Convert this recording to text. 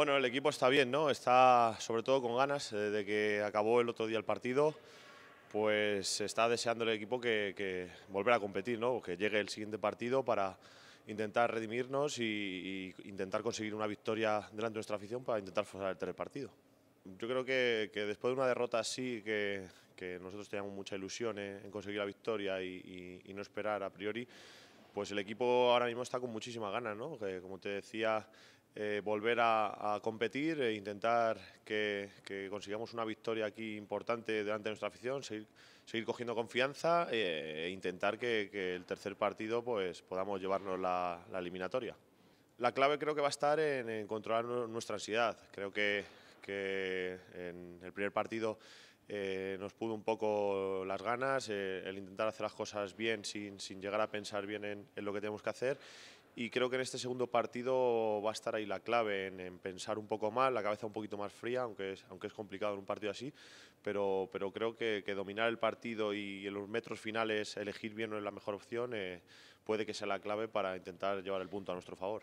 Bueno, el equipo está bien, ¿no? Está sobre todo con ganas eh, de que acabó el otro día el partido. Pues está deseando el equipo que, que volver a competir, ¿no? Que llegue el siguiente partido para intentar redimirnos y, intentar conseguir una victoria delante de nuestra afición para intentar forzar el tercer partido. Yo creo que, después de una derrota así, que, nosotros teníamos mucha ilusión en, conseguir la victoria y, no esperar a priori, pues el equipo ahora mismo está con muchísimas ganas, ¿no? Que, como te decía, eh, volver a, competir e intentar que, consigamos una victoria aquí importante delante de nuestra afición, seguir, cogiendo confianza eh, e, intentar que, el tercer partido pues, podamos llevarnos la, eliminatoria. La clave creo que va a estar en, controlar nuestra ansiedad. Creo que, en el primer partido eh, nos pudo un poco las ganas, el intentar hacer las cosas bien sin, llegar a pensar bien en, en lo que tenemos que hacer y creo que en este segundo partido va a estar ahí la clave, en, pensar un poco más, la cabeza un poquito más fría, aunque es, aunque es complicado en un partido así, pero, pero creo que, dominar el partido y en los metros finales elegir bien no es la mejor opción, eh, puede que sea la clave para intentar llevar el punto a nuestro favor.